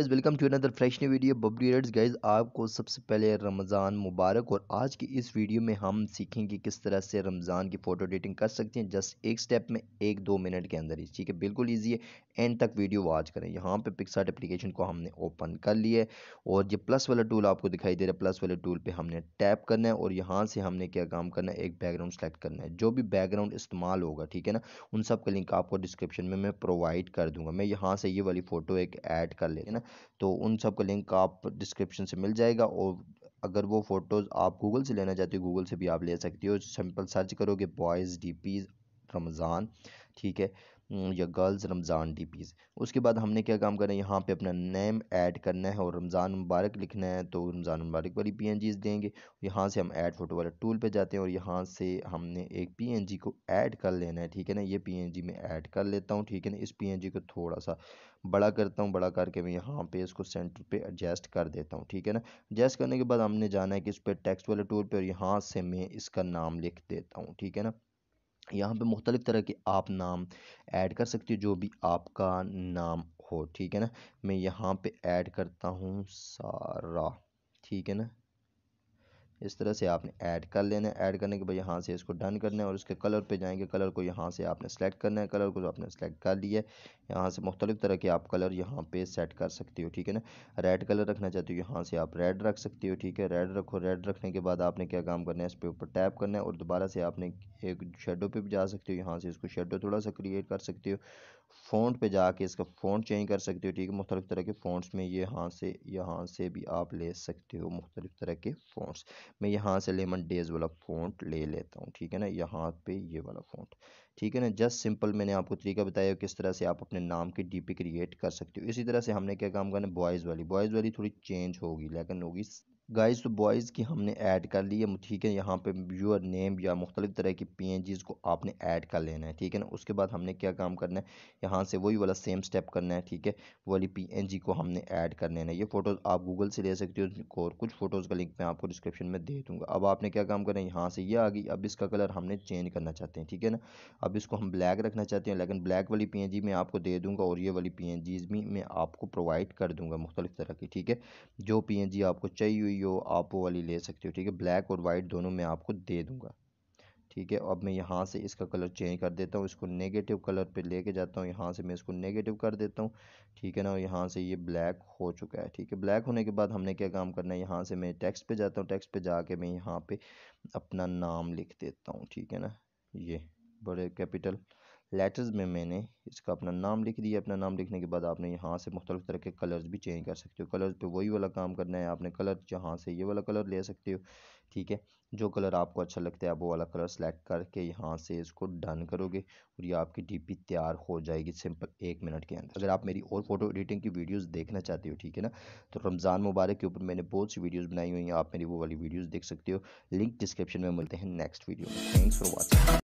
guys welcome to another fresh new video बबरी रेड्स guys आपको सबसे पहले रमज़ान मुबारक और आज की इस वीडियो में हम सीखेंगे किस तरह से रमज़ान की फ़ोटो एडिटिंग कर सकते हैं जस्ट एक स्टेप में एक दो मिनट के अंदर ही ठीक है बिल्कुल ईजी है एंड तक वीडियो वॉच करें यहाँ पे पिक्सार्ट एप्लीकेशन को हमने ओपन कर लिया है और ये प्लस वाला टूल आपको दिखाई दे रहा है प्लस वाले टूल पर हमने टैप करना है और यहाँ से हमने क्या काम करना है एक बैकग्राउंड सेलेक्ट करना है जो भी बैकग्राउंड इस्तेमाल होगा ठीक है ना उन सब का लिंक आपको डिस्क्रिप्शन में मैं प्रोवाइड कर दूँगा मैं यहाँ से ये वाली फ़ोटो एक ऐड कर लेना तो उन सब का लिंक आप डिस्क्रिप्शन से मिल जाएगा और अगर वो फ़ोटोज़ आप गूगल से लेना चाहते हो गूगल से भी आप ले सकते हो सिंपल सर्च करोगे बॉयज़ डी पीज़ रमज़ान ठीक है या गर्ल्स रमज़ान डी पीज़ उसके बाद हमने क्या काम करना है यहाँ पे अपना नेम ऐड करना है और रमज़ान मुबारक लिखना है तो रमज़ान मुबारक वाली पी एन जी देंगे यहाँ से हम ऐड फ़ोटो वाले टूल पे जाते हैं और यहाँ से हमने एक पी एन जी को ऐड कर लेना है ठीक है ना ये पी एन जी में ऐड कर लेता हूँ ठीक है ना इस पी एन जी को थोड़ा सा बड़ा करता हूँ बड़ा करके मैं यहाँ पे इसको सेंटर पे एडजस्ट कर देता हूँ ठीक है ना एडजस्ट करने के बाद हमने जाना है कि इस पर टेक्स्ट वाले टूल पर और यहाँ से मैं इसका नाम लिख देता हूँ ठीक है ना यहाँ पे मुख्तलिफ़ तरह के आप नाम ऐड कर सकते हो जो भी आपका नाम हो ठीक है ना मैं यहाँ पे ऐड करता हूँ सारा ठीक है ना इस तरह से आपने ऐड कर लेना है ऐड करने के बाद यहाँ से इसको डन करना है और उसके कलर पे जाएंगे कलर को यहाँ से आपने सेलेक्ट करना है कलर को आपने सेलेक्ट कर लिया है यहाँ से मुख्तलिफ़ तरह के आप कलर यहाँ पे सेट कर सकते हो ठीक है ना रेड कलर रखना चाहते हो यहाँ से आप रेड रख सकते हो ठीक है रेड रखो रेड रखने के बाद आपने क्या काम करना है इस पर ऊपर टैप करना है और दोबारा से आपने एक शेडो पर भी जा सकते हो यहाँ से इसको शेडो थोड़ा सा क्रिएट कर सकते हो फ़ोन पे जाके इसका फोन चेंज कर सकते हो ठीक है मुख्तलिफ़ तरह के फोन में ये यहाँ से यहाँ से भी आप ले सकते हो मुख्तलिफ़ तरह के फोन मैं यहाँ से लेमन डेज वाला फ़ॉन्ट ले लेता हूँ ठीक है ना यहाँ पे ये वाला फ़ॉन्ट ठीक है ना जस्ट सिंपल मैंने आपको तरीका बताया किस तरह से आप अपने नाम की डीपी क्रिएट कर सकते हो इसी तरह से हमने क्या काम करना बॉयज़ वाली बॉयज़ वाली थोड़ी चेंज होगी लेकिन होगी गाइस तो बॉयज़ की हमने ऐड कर ली है ठीक है यहाँ पे व्यूअर नेम या मुख्तलिफ तरह की पी को आपने ऐड कर लेना है ठीक है ना उसके बाद हमने क्या काम करना है यहाँ से वही वाला सेम स्टेप करना है ठीक है वाली पी को हमने ऐड कर लेना है ये फ़ोटोज़ आप गूगल से ले सकते हो और कुछ फ़ोटोज़ का लिंक मैं आपको डिस्क्रिप्शन में दे दूँगा अब आपने क्या काम करना है यहाँ से ये यह आ गई अब इसका कलर हमने चेंज करना चाहते हैं ठीक है ना अब इसको हम ब्लैक रखना चाहते हैं लेकिन ब्लैक वाली पी मैं आपको दे दूँगा और ये वाली पी भी मैं आपको प्रोवाइड कर दूँगा मुख्तलिफ तरह की ठीक है जो पी आपको चाहिए हुई हो आप वो वाली ले सकते हो ठीक है ब्लैक और वाइट दोनों मैं आपको दे दूँगा ठीक है अब मैं यहाँ से इसका कलर चेंज कर देता हूँ इसको नेगेटिव कलर पे लेके जाता हूँ यहाँ से मैं इसको नेगेटिव कर देता हूँ ठीक है ना और यहाँ से ये ब्लैक हो चुका है ठीक है ब्लैक होने के बाद हमने क्या काम करना है यहाँ से मैं टेक्स्ट पे जाता हूँ टेक्स्ट पे जाके मैं यहाँ पे अपना नाम लिख देता हूँ ठीक है ना ये बड़े कैपिटल लेटर्स में मैंने इसका अपना नाम लिख दिया अपना नाम लिखने के बाद आपने यहाँ से मुख्तलिफ़ तरह के कलर्स भी चेंज कर सकते हो कलर पे वही वाला काम करना है आपने कलर जहाँ से ये वाला कलर ले सकते हो ठीक है जो कलर आपको अच्छा लगता है आप वो वाला कलर सेलेक्ट करके यहाँ से इसको डन करोगे और ये आपकी डीपी तैयार हो जाएगी सिंपल एक मिनट के अंदर अगर आप मेरी और फोटो एडिटिंग की वीडियोस देखना चाहते हो ठीक है ना तो रमज़ान मुबारक के ऊपर मैंने बहुत सी वीडियोस बनाई हुई हैं आप मेरी वो वाली वीडियोस देख सकते हो लिंक डिस्क्रिप्शन में मिलते हैं नेक्स्ट वीडियो में थैंक्स फॉर वॉचिंग